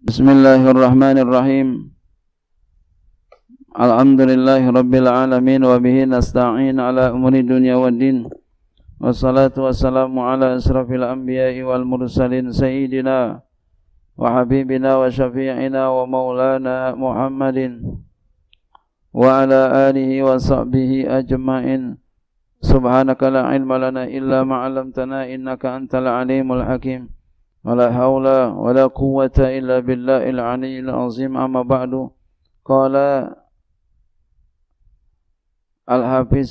Bismillahirrahmanirrahim. Alhamdulillahi rabbil alamin wa bihi nasta'in ala umuri dunya waddin. Wassalatu wassalamu ala asrafil anbiya'i wal mursalin sayyidina wa habibina wa syafi'ina wa maulana Muhammadin wa ala alihi wa sahbihi ajma'in. Subhanaka la ilma lana illa ma'alamtana innaka antal alimul hakim. ولا حول ولا قوة إلا بالله العلي العظيم أما بعد قال الحافظ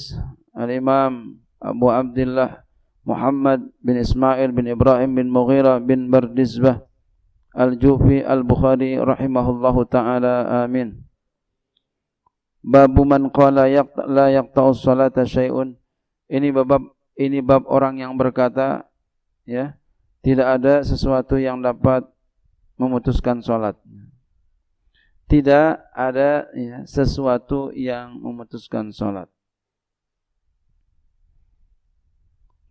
الإمام أبو عبد الله محمد بن إسماعيل بن إبراهيم بن مغيرة بن بردزبة الجوفي البخاري رحمه الله تعالى آمين باب من قال لا يقطع الصلاة شيء ini bab ini bab orang yang berkata ya tidak ada sesuatu yang dapat memutuskan solat. Tidak ada ya, sesuatu yang memutuskan sholat.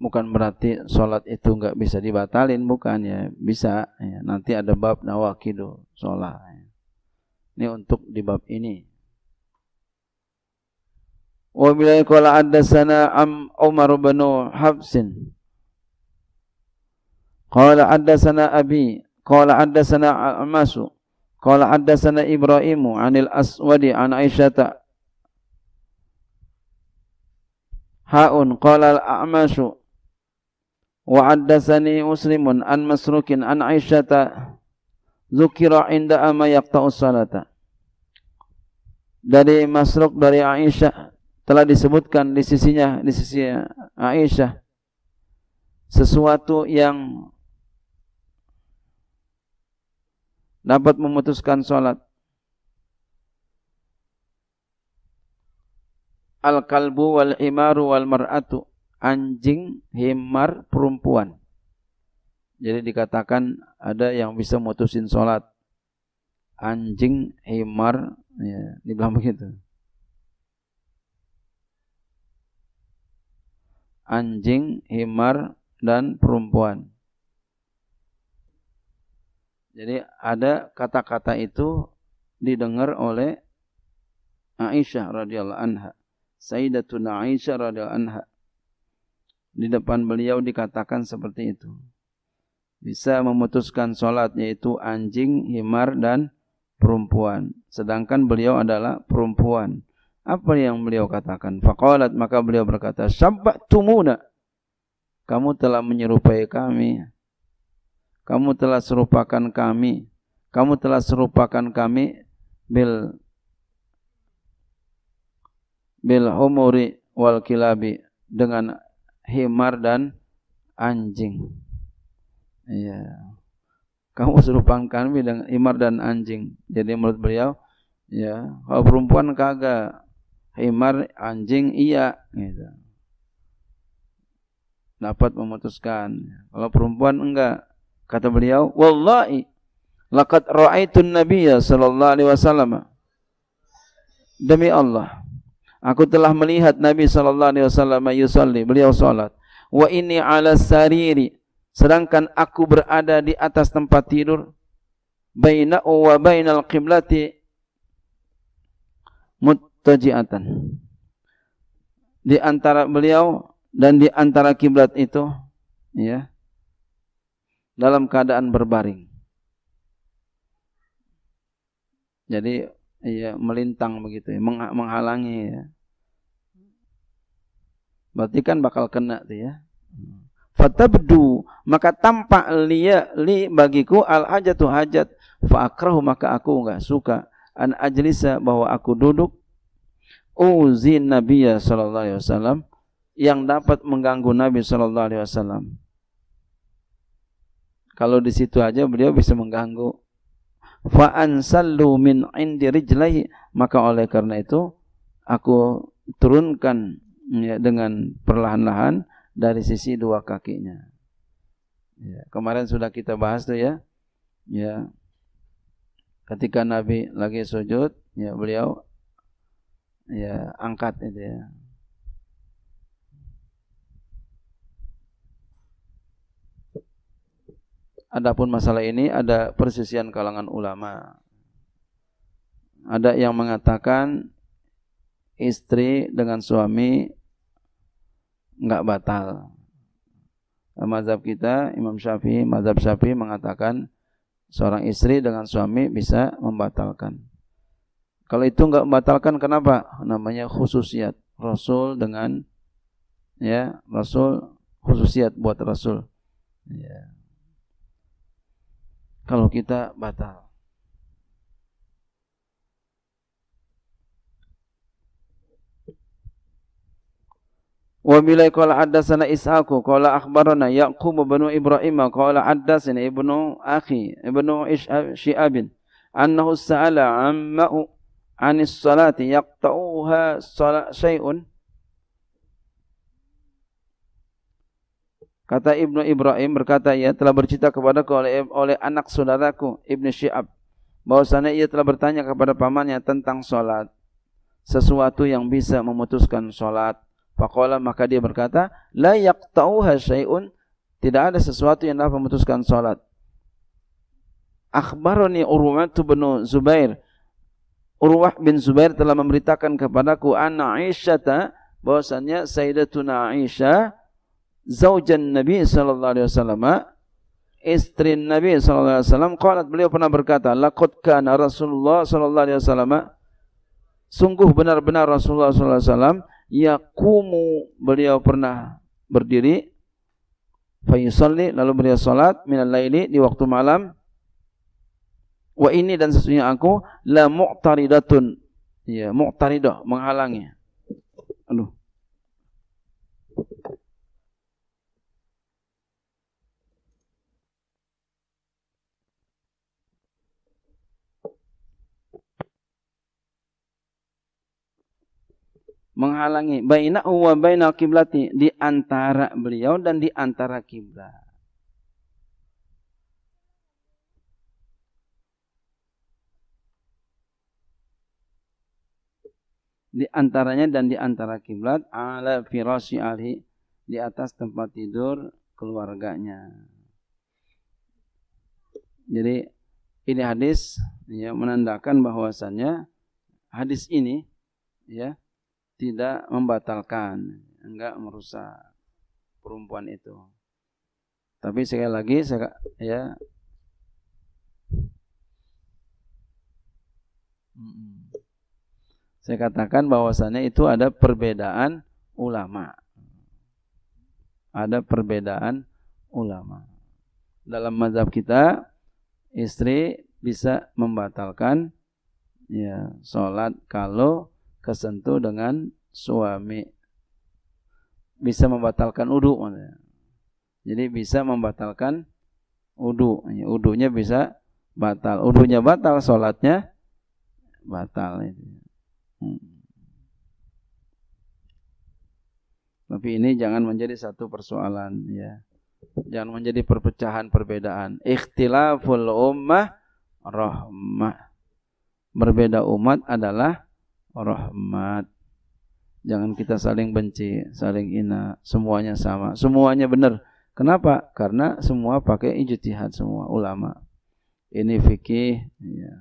Bukan berarti sholat itu nggak bisa dibatalin, bukan ya bisa. Ya. Nanti ada bab nawakidu sholat. Ya. Ini untuk di bab ini. Wa bilai qala sana Am Umar bin hafsin Qala sana abi, qala sana amasu, qala sana Ibrahimu anil aswadi an Aisyata. Haun qala al amasu wa sani muslimun an masrukin an Aisyata zukira inda ama yaqta'us salata. Dari masruk dari Aisyah telah disebutkan di sisinya di sisi Aisyah sesuatu yang dapat memutuskan sholat. Al-kalbu wal-himaru wal-mar'atu. Anjing, himar, perempuan. Jadi dikatakan ada yang bisa mutusin sholat. Anjing, himar, ya, dibilang begitu. Anjing, himar, dan perempuan. Jadi ada kata-kata itu didengar oleh Aisyah radhiyallahu anha. Sayyidatun Aisyah radhiyallahu anha. Di depan beliau dikatakan seperti itu. Bisa memutuskan sholat yaitu anjing, himar dan perempuan. Sedangkan beliau adalah perempuan. Apa yang beliau katakan? Faqalat maka beliau berkata, "Syabbatumuna." Kamu telah menyerupai kami kamu telah serupakan kami kamu telah serupakan kami bil bil humuri wal kilabi dengan himar dan anjing iya kamu serupakan kami dengan himar dan anjing jadi menurut beliau ya kalau perempuan kagak himar anjing iya gitu dapat memutuskan kalau perempuan enggak Kata beliau, "Wallahi laqad ra'aitun nabiyya sallallahu alaihi wasallam." Demi Allah, aku telah melihat Nabi sallallahu alaihi wasallam yusalli, beliau salat. Wa inni ala sariri, sedangkan aku berada di atas tempat tidur baina wa bainal qiblati muttaji'atan. Di antara beliau dan di antara kiblat itu ya dalam keadaan berbaring. Jadi ya melintang begitu ya, menghalangi ya. Berarti kan bakal kena tu ya. Fatabdu maka tampak liya li bagiku al hajatu hajat fa maka aku enggak suka an ajlisa bahwa aku duduk uzin nabiya sallallahu yang dapat mengganggu nabi sallallahu kalau di situ aja beliau bisa mengganggu. Fa ansallu min indi rijlai maka oleh karena itu aku turunkan ya, dengan perlahan-lahan dari sisi dua kakinya. Ya, kemarin sudah kita bahas tuh ya. Ya. Ketika Nabi lagi sujud, ya beliau ya angkat itu ya Adapun masalah ini ada persisian kalangan ulama. Ada yang mengatakan istri dengan suami enggak batal. Mazhab kita Imam Syafi'i, mazhab Syafi'i mengatakan seorang istri dengan suami bisa membatalkan. Kalau itu enggak membatalkan kenapa? Namanya khususiat Rasul dengan ya Rasul khususiat buat Rasul. Yeah. kalau kita batal. Wa Wabilai qala haddasana Ishaqu qala akhbarana Yaqub bin Ibrahim qala haddasana Ibnu Akhi Ibnu Syi'ab annahu sa'ala amma anis salati yaqta'uha shay'un Kata Ibnu Ibrahim berkata ia telah bercerita kepadaku oleh oleh anak saudaraku Ibnu Syi'ab bahwasanya ia telah bertanya kepada pamannya tentang salat sesuatu yang bisa memutuskan salat. Faqala maka dia berkata, la yaqta'uha syai'un tidak ada sesuatu yang dapat memutuskan salat. Akhbarani urwah bin Zubair. Urwah bin Zubair telah memberitakan kepadaku anna Aisyata bahwasanya Sayyidatuna Aisyah zaujan Nabi sallallahu alaihi wasallam eh? istri Nabi sallallahu alaihi wasallam qalat beliau pernah berkata laqad kana Rasulullah sallallahu alaihi wasallam eh? sungguh benar-benar Rasulullah sallallahu alaihi wasallam yaqumu beliau pernah berdiri fa yusalli lalu beliau salat minal laili di waktu malam wa ini dan sesungguhnya aku la mu'taridatun ya mu'taridah menghalangi menghalangi baina wa baina kiblati di antara beliau dan di antara kiblat. Di antaranya dan di antara kiblat ala firasi ahli di atas tempat tidur keluarganya. Jadi ini hadis ya menandakan bahwasannya hadis ini ya tidak membatalkan, enggak merusak perempuan itu. Tapi sekali lagi saya, ya saya katakan bahwasanya itu ada perbedaan ulama. Ada perbedaan ulama. Dalam mazhab kita istri bisa membatalkan ya salat kalau kesentuh dengan suami bisa membatalkan udu jadi bisa membatalkan udu ya, udunya bisa batal udunya batal sholatnya batal itu hmm. tapi ini jangan menjadi satu persoalan ya jangan menjadi perpecahan perbedaan ikhtilaful ummah rahmah berbeda umat adalah rahmat. Jangan kita saling benci, saling ina, semuanya sama, semuanya benar. Kenapa? Karena semua pakai ijtihad semua ulama. Ini fikih ya.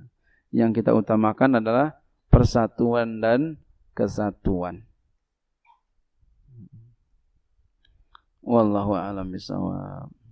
Yang kita utamakan adalah persatuan dan kesatuan. Wallahu a'lam bishawab.